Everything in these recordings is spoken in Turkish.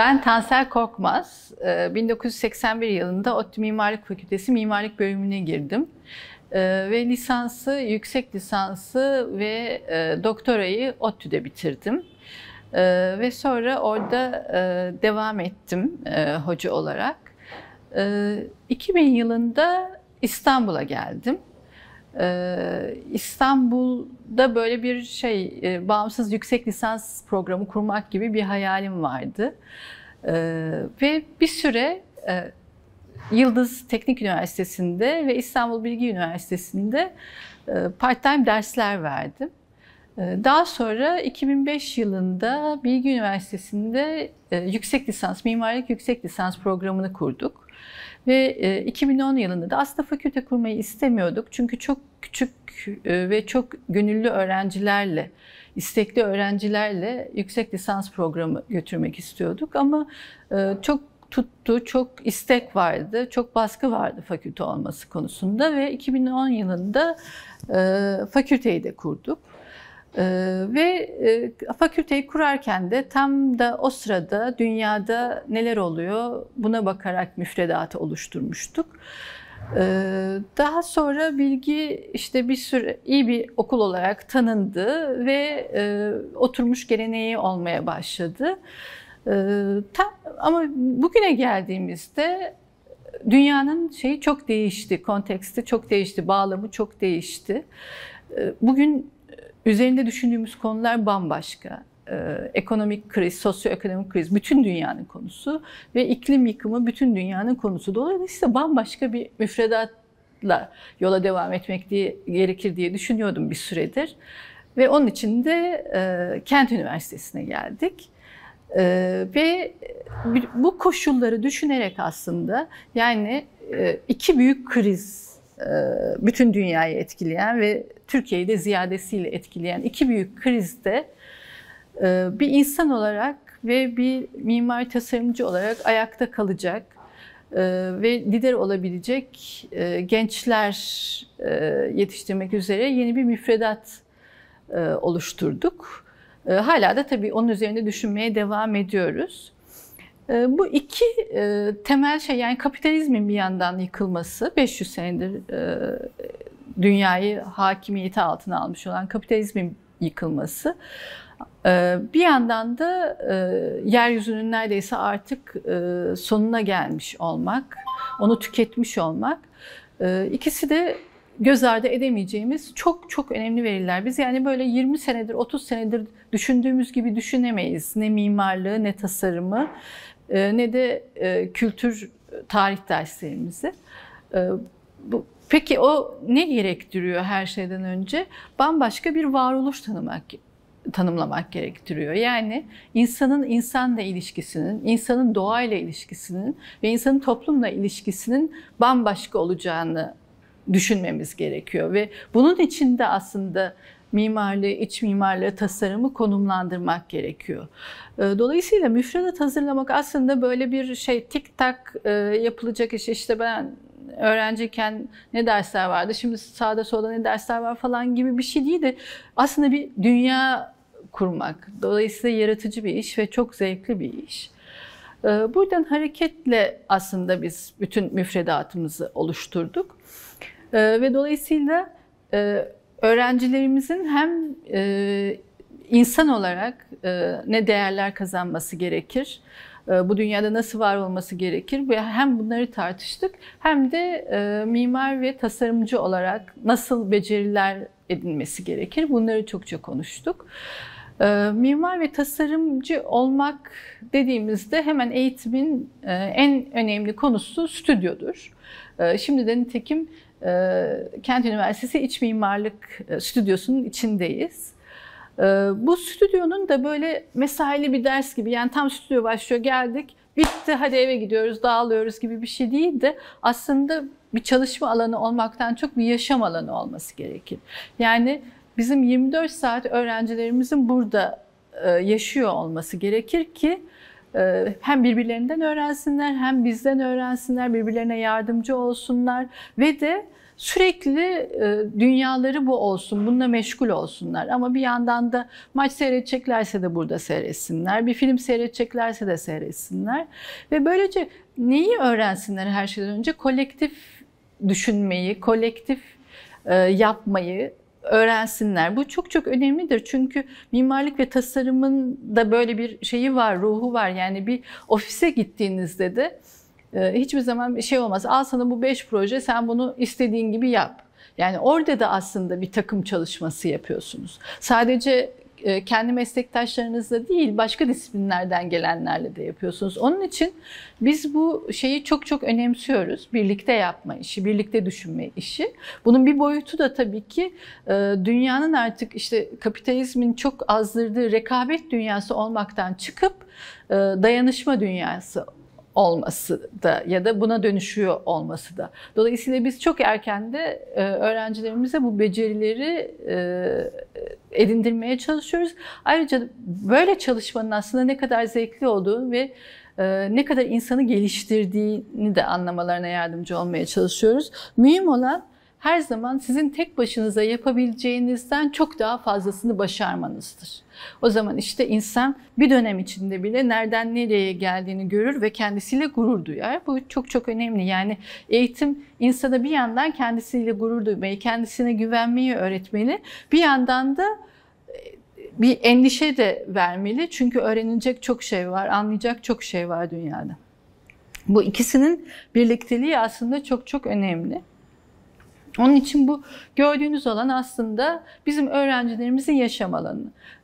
Ben Tansel Korkmaz. 1981 e, yılında ODTÜ Mimarlık Fakültesi Mimarlık Bölümüne girdim. E, ve lisansı, yüksek lisansı ve e, doktorayı ODTÜ'de bitirdim. Ve sonra orada devam ettim hoca olarak. 2000 yılında İstanbul'a geldim. Ee, İstanbul'da böyle bir şey e, bağımsız yüksek lisans programı kurmak gibi bir hayalim vardı. Ee, ve bir süre e, Yıldız Teknik Üniversitesi'nde ve İstanbul Bilgi Üniversitesi'nde e, part-time dersler verdim. Ee, daha sonra 2005 yılında Bilgi Üniversitesi'nde yüksek lisans, mimarlık yüksek lisans programını kurduk. Ve 2010 yılında da aslında fakülte kurmayı istemiyorduk. Çünkü çok küçük e, ve çok gönüllü öğrencilerle, istekli öğrencilerle yüksek lisans programı götürmek istiyorduk ama e, çok tuttu, çok istek vardı, çok baskı vardı fakülte olması konusunda ve 2010 yılında e, fakülteyi de kurduk. ve fakülteyi kurarken de tam da o sırada dünyada neler oluyor buna bakarak müfredatı oluşturmuştuk. Ee, daha sonra bilgi işte bir süre iyi bir okul olarak tanındı ve e, oturmuş geleneği olmaya başladı. Ee, ama bugüne geldiğimizde dünyanın şeyi çok değişti, konteksti çok değişti, bağlamı çok değişti. Ee, bugün üzerinde düşündüğümüz konular bambaşka. E, ekonomik kriz, sosyoekonomik kriz bütün dünyanın konusu ve iklim yıkımı bütün dünyanın konusu. Dolayısıyla bambaşka bir müfredatla yola devam etmek diye, gerekir diye düşünüyordum bir süredir. Ve onun için de e, Kent Üniversitesi'ne geldik. E, ve bu koşulları düşünerek aslında yani e, iki büyük kriz e, bütün dünyayı etkileyen ve Türkiye'yi de ziyadesiyle etkileyen iki büyük krizde e, bir insan olarak ve bir mimari tasarımcı olarak ayakta kalacak e, ve lider olabilecek e, gençler yetiştirmek üzere yeni bir müfredat oluşturduk. Hala da tabii onun üzerinde düşünmeye devam ediyoruz. Bu iki temel şey yani kapitalizmin bir yandan yıkılması 500 senedir dünyayı hakimiyeti altına almış olan kapitalizmin yıkılması ee, bir yandan da e, yeryüzünün neredeyse artık e, sonuna gelmiş olmak, onu tüketmiş olmak. E, ikisi de göz ardı edemeyeceğimiz çok çok önemli veriler. Biz yani böyle 20 senedir, 30 senedir düşündüğümüz gibi düşünemeyiz. Ne mimarlığı, ne tasarımı, ne de kültür tarih derslerimizi. Peki o ne gerektiriyor her şeyden önce? Bambaşka bir varoluş tanımak tanımlamak gerektiriyor. Yani insanın insanla ilişkisinin, insanın doğayla ilişkisinin ve insanın toplumla ilişkisinin bambaşka olacağını düşünmemiz gerekiyor ve bunun için de aslında mimarlığı, iç mimarlığı, tasarımı konumlandırmak gerekiyor. Ee, dolayısıyla müfredat hazırlamak aslında böyle bir şey tik tak e, yapılacak iş. İşte ben öğrenciyken ne dersler vardı, şimdi sağda solda ne dersler var falan gibi bir şey değil de aslında bir dünya kurmak. Dolayısıyla yaratıcı bir iş ve çok zevkli bir iş. Ee, buradan hareketle aslında biz bütün müfredatımızı oluşturduk. Ee, ve dolayısıyla e, öğrencilerimizin hem e, insan olarak e, ne değerler kazanması gerekir, e, bu dünyada nasıl var olması gerekir? Hem bunları tartıştık hem de e, mimar ve tasarımcı olarak nasıl beceriler edinmesi gerekir? Bunları çokça konuştuk. E, mimar ve tasarımcı olmak dediğimizde hemen eğitimin en önemli konusu stüdyodur. Şimdi de nitekim Kent Üniversitesi İç Mimarlık Stüdyosu'nun içindeyiz. Ee, bu stüdyonun da böyle mesaili bir ders gibi yani tam stüdyo başlıyor geldik bitti hadi eve gidiyoruz dağılıyoruz gibi bir şey değil de aslında bir çalışma alanı olmaktan çok bir yaşam alanı olması gerekir. Yani bizim 24 saat öğrencilerimizin burada e, yaşıyor olması gerekir ki ee, hem birbirlerinden öğrensinler hem bizden öğrensinler, birbirlerine yardımcı olsunlar ve de sürekli e, dünyaları bu olsun, bununla meşgul olsunlar. Ama bir yandan da maç seyredeceklerse de burada seyretsinler, bir film seyredeceklerse de seyretsinler. Ve böylece neyi öğrensinler her şeyden önce? Kolektif düşünmeyi, kolektif e, yapmayı, öğrensinler. Bu çok çok önemlidir. Çünkü mimarlık ve tasarımın da böyle bir şeyi var, ruhu var. Yani bir ofise gittiğinizde de e, hiçbir zaman bir şey olmaz. Al sana bu beş proje, sen bunu istediğin gibi yap. Yani orada da aslında bir takım çalışması yapıyorsunuz. Sadece e, kendi meslektaşlarınızla değil başka disiplinlerden gelenlerle de yapıyorsunuz. Onun için biz bu şeyi çok çok önemsiyoruz. Birlikte yapma işi, birlikte düşünme işi. Bunun bir boyutu da tabii ki e, dünyanın artık işte kapitalizmin çok azdırdığı rekabet dünyası olmaktan çıkıp e, dayanışma dünyası olması da ya da buna dönüşüyor olması da. Dolayısıyla biz çok erken de e, öğrencilerimize bu becerileri e, edindirmeye çalışıyoruz. Ayrıca böyle çalışmanın aslında ne kadar zevkli olduğu ve e, ne kadar insanı geliştirdiğini de anlamalarına yardımcı olmaya çalışıyoruz. Mühim olan her zaman sizin tek başınıza yapabileceğinizden çok daha fazlasını başarmanızdır. O zaman işte insan bir dönem içinde bile nereden nereye geldiğini görür ve kendisiyle gurur duyar. Bu çok çok önemli. Yani eğitim insana bir yandan kendisiyle gurur duymayı, kendisine güvenmeyi öğretmeli. Bir yandan da e, bir endişe de vermeli. Çünkü öğrenilecek çok şey var, anlayacak çok şey var dünyada. Bu ikisinin birlikteliği aslında çok çok önemli. Onun için bu gördüğünüz alan aslında bizim öğrencilerimizin yaşam alanı.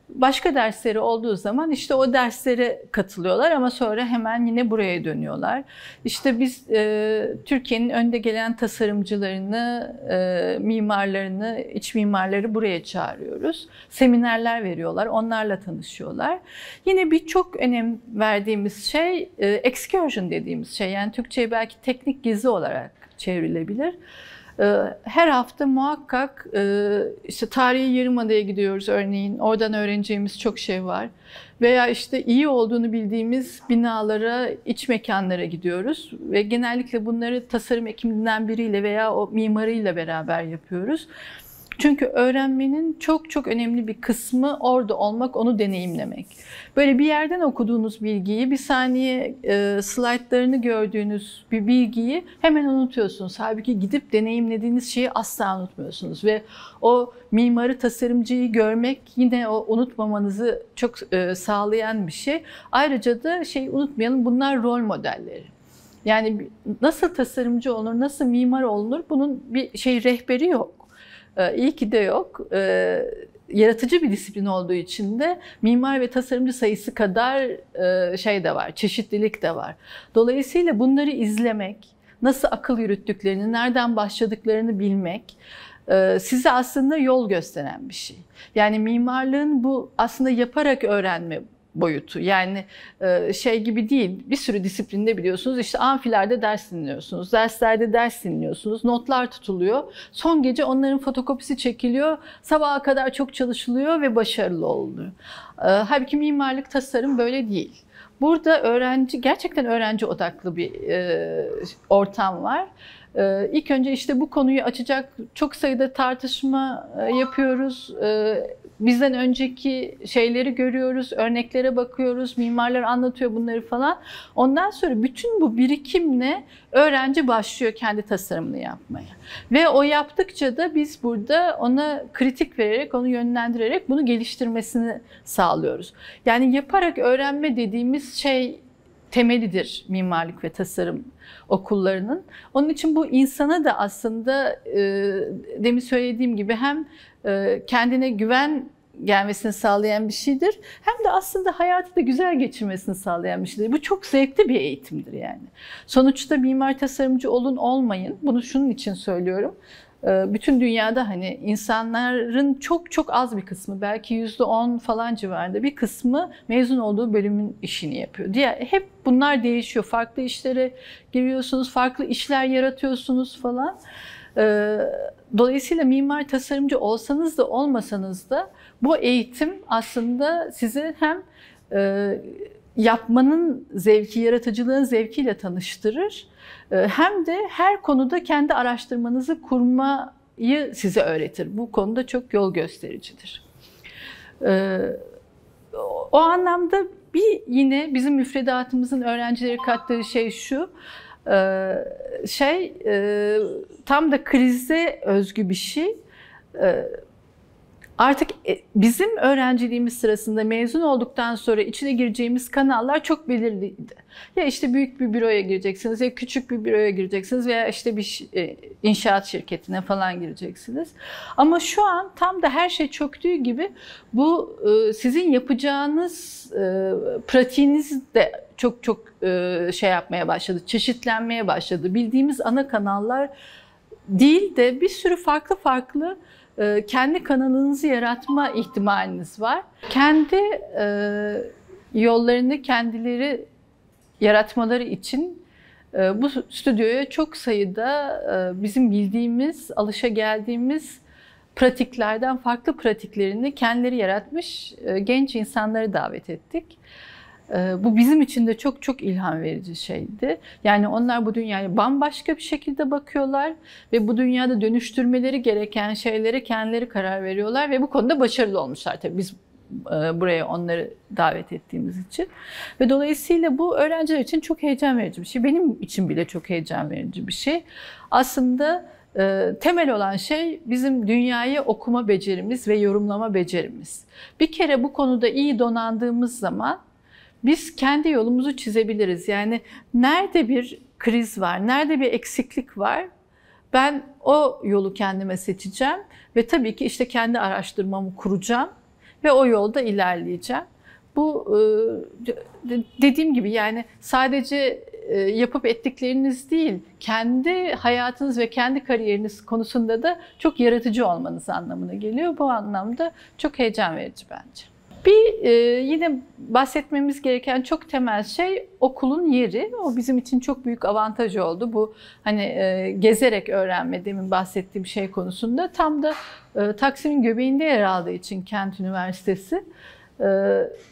Başka dersleri olduğu zaman işte o derslere katılıyorlar ama sonra hemen yine buraya dönüyorlar. İşte biz e, Türkiye'nin önde gelen tasarımcılarını, e, mimarlarını, iç mimarları buraya çağırıyoruz. Seminerler veriyorlar, onlarla tanışıyorlar. Yine bir çok önem verdiğimiz şey e, excursion dediğimiz şey. Yani Türkçe'ye belki teknik gezi olarak çevrilebilir. Ee, her hafta muhakkak e, işte tarihi Yarımada'ya gidiyoruz örneğin. Oradan öğreneceğimiz çok şey var. Veya işte iyi olduğunu bildiğimiz binalara, iç mekanlara gidiyoruz. Ve genellikle bunları tasarım ekibinden biriyle veya o mimarıyla beraber yapıyoruz. Çünkü öğrenmenin çok çok önemli bir kısmı orada olmak, onu deneyimlemek. Böyle bir yerden okuduğunuz bilgiyi, bir saniye e, slaytlarını gördüğünüz bir bilgiyi hemen unutuyorsunuz. Halbuki gidip deneyimlediğiniz şeyi asla unutmuyorsunuz ve o mimarı, tasarımcıyı görmek yine o unutmamanızı çok e, sağlayan bir şey. Ayrıca da şey unutmayalım bunlar rol modelleri. Yani nasıl tasarımcı olunur, nasıl mimar olunur bunun bir şey rehberi yok. Ee, iyi ki de yok. Ee, yaratıcı bir disiplin olduğu için de mimar ve tasarımcı sayısı kadar e, şey de var, çeşitlilik de var. Dolayısıyla bunları izlemek, nasıl akıl yürüttüklerini, nereden başladıklarını bilmek e, size aslında yol gösteren bir şey. Yani mimarlığın bu aslında yaparak öğrenme boyutu. Yani e, şey gibi değil. Bir sürü disiplinde biliyorsunuz işte amfilerde ders dinliyorsunuz. Derslerde ders dinliyorsunuz. Notlar tutuluyor. Son gece onların fotokopisi çekiliyor. Sabaha kadar çok çalışılıyor ve başarılı oluyor. E, halbuki mimarlık tasarım böyle değil. Burada öğrenci gerçekten öğrenci odaklı bir e, ortam var. E, ilk önce işte bu konuyu açacak çok sayıda tartışma yapıyoruz bizden önceki şeyleri görüyoruz, örneklere bakıyoruz, mimarlar anlatıyor bunları falan. Ondan sonra bütün bu birikimle öğrenci başlıyor kendi tasarımını yapmaya. Ve o yaptıkça da biz burada ona kritik vererek, onu yönlendirerek bunu geliştirmesini sağlıyoruz. Yani yaparak öğrenme dediğimiz şey temelidir mimarlık ve tasarım okullarının. Onun için bu insana da aslında e, demin söylediğim gibi hem e, kendine güven gelmesini sağlayan bir şeydir. Hem de aslında hayatı da güzel geçirmesini sağlayan bir şeydir. Bu çok zevkli bir eğitimdir yani. Sonuçta mimar tasarımcı olun olmayın. Bunu şunun için söylüyorum. Ee, bütün dünyada hani insanların çok çok az bir kısmı belki yüzde on falan civarında bir kısmı mezun olduğu bölümün işini yapıyor. Diğer hep bunlar değişiyor. Farklı işlere giriyorsunuz, farklı işler yaratıyorsunuz falan. Ee, dolayısıyla mimar tasarımcı olsanız da olmasanız da bu eğitim aslında size hem e, yapmanın zevki, yaratıcılığın zevkiyle tanıştırır. Ee, hem de her konuda kendi araştırmanızı kurmayı size öğretir. Bu konuda çok yol göstericidir. Ee, o anlamda bir yine bizim müfredatımızın öğrencileri kattığı şey şu. Ee, şey e, tam da krize özgü bir şey Artık e, bizim öğrenciliğimiz sırasında mezun olduktan sonra içine gireceğimiz kanallar çok belirliydi. Ya işte büyük bir büroya gireceksiniz ya küçük bir büroya gireceksiniz veya işte bir e, inşaat şirketine falan gireceksiniz. Ama şu an tam da her şey çöktüğü gibi bu e, sizin yapacağınız pratiğiniz de çok çok şey yapmaya başladı, çeşitlenmeye başladı. Bildiğimiz ana kanallar değil de bir sürü farklı farklı ee, kendi kanalınızı yaratma ihtimaliniz var. Kendi e, yollarını kendileri yaratmaları için e, bu stüdyoya çok sayıda e, bizim bildiğimiz, alışa geldiğimiz pratiklerden farklı pratiklerini kendileri yaratmış genç insanları davet ettik. Ee, bu bizim için de çok çok ilham verici şeydi. Yani onlar bu dünyaya bambaşka bir şekilde bakıyorlar ve bu dünyada dönüştürmeleri gereken şeylere kendileri karar veriyorlar ve bu konuda başarılı olmuşlar. Tabii biz e, buraya onları davet ettiğimiz için. Ve dolayısıyla bu öğrenciler için çok heyecan verici bir şey. Benim için bile çok heyecan verici bir şey. Aslında e, temel olan şey bizim dünyayı okuma becerimiz ve yorumlama becerimiz. Bir kere bu konuda iyi donandığımız zaman biz kendi yolumuzu çizebiliriz. Yani nerede bir kriz var, nerede bir eksiklik var ben o yolu kendime seçeceğim ve tabii ki işte kendi araştırmamı kuracağım ve o yolda ilerleyeceğim. Bu e, dediğim gibi yani sadece e, yapıp ettikleriniz değil, kendi hayatınız ve kendi kariyeriniz konusunda da çok yaratıcı olmanız anlamına geliyor. Bu anlamda çok heyecan verici bence. Bir e, yine bahsetmemiz gereken çok temel şey okulun yeri. O bizim için çok büyük avantaj oldu. Bu hani e, gezerek öğrenme demin bahsettiğim şey konusunda tam da e, Taksim'in göbeğinde yer aldığı için Kent Üniversitesi. E,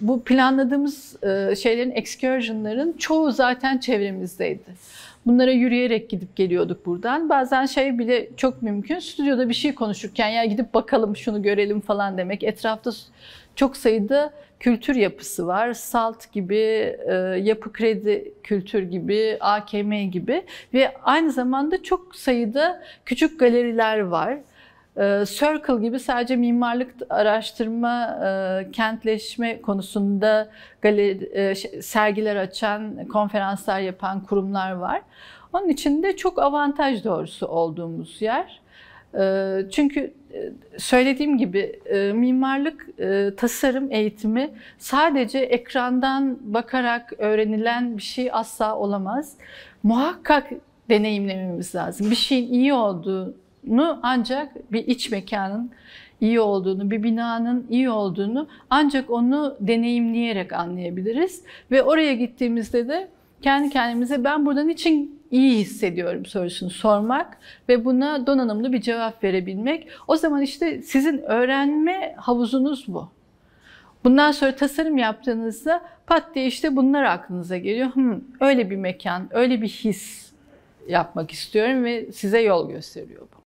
bu planladığımız e, şeylerin, excursionların çoğu zaten çevremizdeydi. Bunlara yürüyerek gidip geliyorduk buradan. Bazen şey bile çok mümkün. Stüdyoda bir şey konuşurken ya gidip bakalım şunu görelim falan demek. Etrafta çok sayıda kültür yapısı var. Salt gibi, e, yapı kredi kültür gibi, AKM gibi ve aynı zamanda çok sayıda küçük galeriler var. Ee, Circle gibi sadece mimarlık araştırma, e, kentleşme konusunda galeri, e, şey, sergiler açan, konferanslar yapan kurumlar var. Onun için de çok avantaj doğrusu olduğumuz yer. Ee, çünkü e, söylediğim gibi mimarlık, tasarım eğitimi sadece ekrandan bakarak öğrenilen bir şey asla olamaz. Muhakkak deneyimlememiz lazım. Bir şeyin iyi olduğu olduğunu ancak bir iç mekanın iyi olduğunu, bir binanın iyi olduğunu ancak onu deneyimleyerek anlayabiliriz. Ve oraya gittiğimizde de kendi kendimize ben buradan için iyi hissediyorum sorusunu sormak ve buna donanımlı bir cevap verebilmek. O zaman işte sizin öğrenme havuzunuz bu. Bundan sonra tasarım yaptığınızda pat diye işte bunlar aklınıza geliyor. Hmm, öyle bir mekan, öyle bir his yapmak istiyorum ve size yol gösteriyor bu.